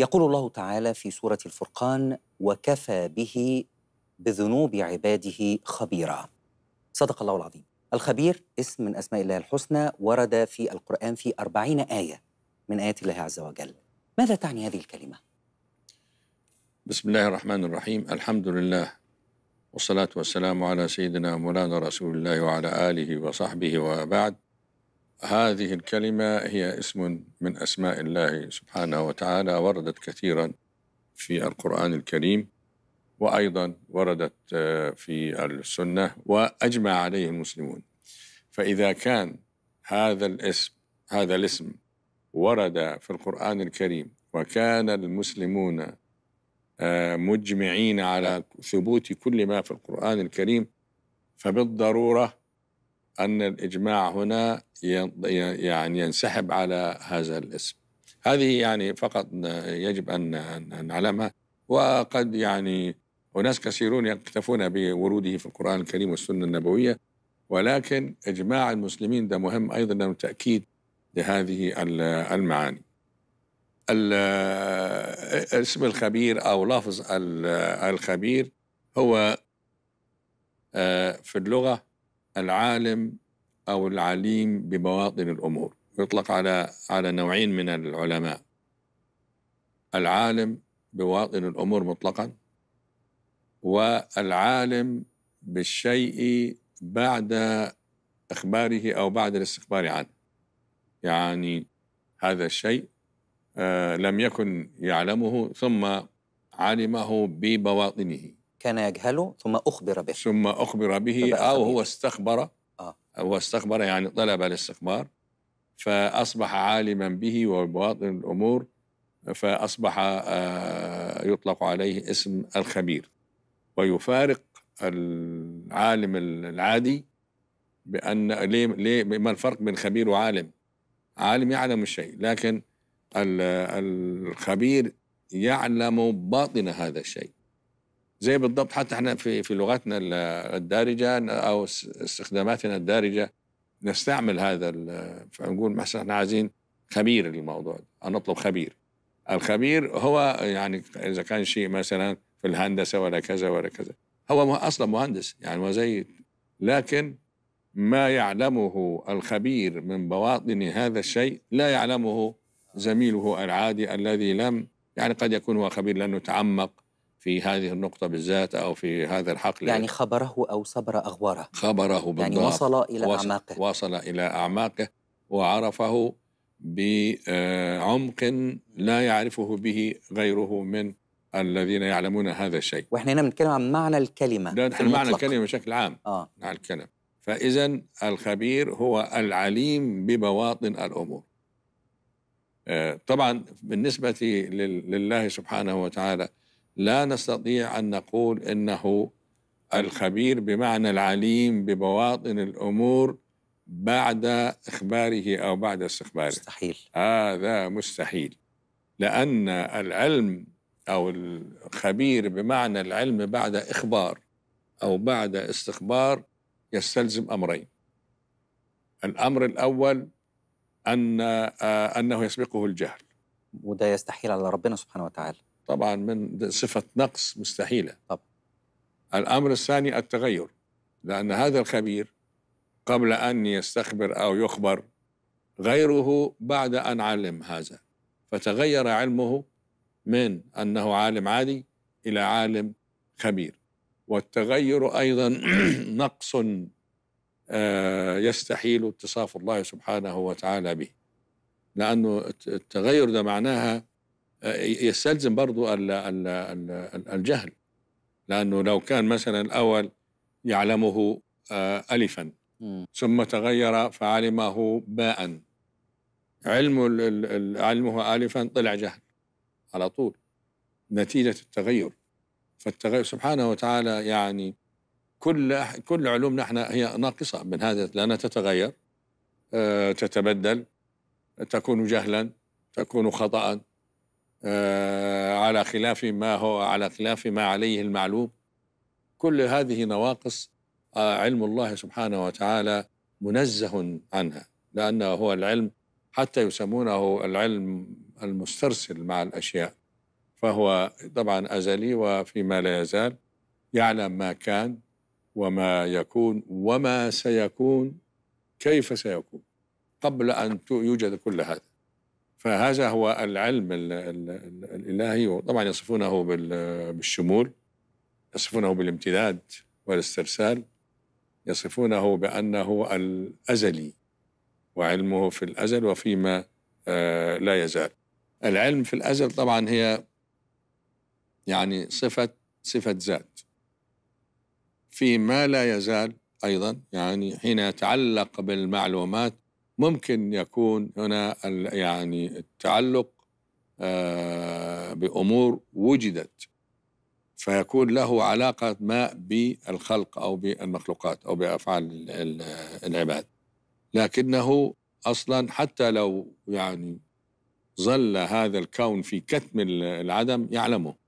يقول الله تعالى في سورة الفرقان: وكفى به بذنوب عباده خبيرا. صدق الله العظيم. الخبير اسم من أسماء الله الحسنى ورد في القرآن في أربعين آية من آيات الله عز وجل ماذا تعني هذه الكلمة؟ بسم الله الرحمن الرحيم الحمد لله والصلاة والسلام على سيدنا مولانا رسول الله وعلى آله وصحبه وبعد هذه الكلمة هي اسم من أسماء الله سبحانه وتعالى وردت كثيرا في القرآن الكريم وأيضا وردت آه، في السنة وأجمع عليه المسلمون فإذا كان هذا الاسم هذا الاسم ورد في القرآن الكريم وكان المسلمون آه، مجمعين على ثبوت كل ما في القرآن الكريم فبالضرورة أن الإجماع هنا يعني ينسحب على هذا الاسم هذه يعني فقط يجب أن نعلمها وقد يعني وناس كثيرون يكتفون بوروده في القرآن الكريم والسنة النبوية ولكن إجماع المسلمين ده مهم أيضا لأنه تأكيد لهذه المعاني اسم الخبير أو لفظ الخبير هو آه، في اللغة العالم او العليم ببواطن الامور يطلق على على نوعين من العلماء العالم بواطن الامور مطلقا والعالم بالشيء بعد اخباره او بعد الاستخبار عنه يعني هذا الشيء آه، لم يكن يعلمه ثم علمه ببواطنه كان يجهله ثم أخبر به ثم أخبر به أو هو استخبر آه. هو استخبر يعني طلب الاستخبار فأصبح عالما به وبواطن الأمور فأصبح آه، يطلق عليه اسم الخبير ويفارق العالم العادي بأن ليه ليه ما الفرق بين خبير وعالم؟ عالم يعلم الشيء لكن الخبير يعلم باطن هذا الشيء زي بالضبط حتى احنا في في لغتنا الدارجه او استخداماتنا الدارجه نستعمل هذا فنقول مثلا احنا عايزين خبير للموضوع ده نطلب خبير الخبير هو يعني اذا كان شيء مثلا في الهندسه ولا كذا ولا كذا هو اصلا مهندس يعني هو زي لكن ما يعلمه الخبير من بواطن هذا الشيء لا يعلمه زميله العادي الذي لم يعني قد يكون هو خبير لانه تعمق في هذه النقطة بالذات أو في هذا الحقل يعني خبره أو صبر أغواره خبره يعني بالضبط يعني وصل إلى وصل أعماقه وصل إلى أعماقه وعرفه بعمق لا يعرفه به غيره من الذين يعلمون هذا الشيء واحنا هنا بنتكلم عن معنى الكلمة لا نحن معنى الكلمة بشكل عام آه. معنى الكلمة فإذا الخبير هو العليم ببواطن الأمور آه، طبعا بالنسبة لله سبحانه وتعالى لا نستطيع أن نقول إنه الخبير بمعنى العليم ببواطن الأمور بعد إخباره أو بعد استخباره مستحيل هذا مستحيل لأن العلم أو الخبير بمعنى العلم بعد إخبار أو بعد استخبار يستلزم أمرين الأمر الأول أن آه، أنه يسبقه الجهل وده يستحيل على ربنا سبحانه وتعالى طبعا من صفة نقص مستحيلة طب. الأمر الثاني التغير لأن هذا الخبير قبل أن يستخبر أو يخبر غيره بعد أن علم هذا فتغير علمه من أنه عالم عادي إلى عالم خبير والتغير أيضا نقص آه، يستحيل اتصاف الله سبحانه وتعالى به لأنه التغير ده معناها آه، يستلزم برضو الجهل لأنه لو كان مثلا الأول يعلمه آه، ألفا ثم تغير فعلمه باء علم علمه ألفا طلع جهل على طول نتيجة التغير فالتغير سبحانه وتعالى يعني كل كل علومنا احنا هي ناقصه من هذا لانها تتغير آه، تتبدل تكون جهلا تكون خطا آه، على خلاف ما هو على خلاف ما عليه المعلوم كل هذه نواقص آه، علم الله سبحانه وتعالى منزه عنها لأنه هو العلم حتى يسمونه العلم المسترسل مع الأشياء فهو طبعا أزلي وفيما لا يزال يعلم ما كان وما يكون وما سيكون كيف سيكون قبل أن يوجد كل هذا فهذا هو العلم الإلهي وطبعا يصفونه بالشمول يصفونه بالامتداد والاسترسال يصفونه بأنه الأزلي وعلمه في الأزل وفيما آه، لا يزال العلم في الأزل طبعا هي يعني صفة صفة ذات فيما لا يزال أيضا يعني حين يتعلق بالمعلومات ممكن يكون هنا يعني التعلق آه، بأمور وجدت فيكون له علاقة ما بالخلق أو بالمخلوقات أو بأفعال العباد لكنه أصلا حتى لو يعني ظل هذا الكون في كتم العدم يعلمه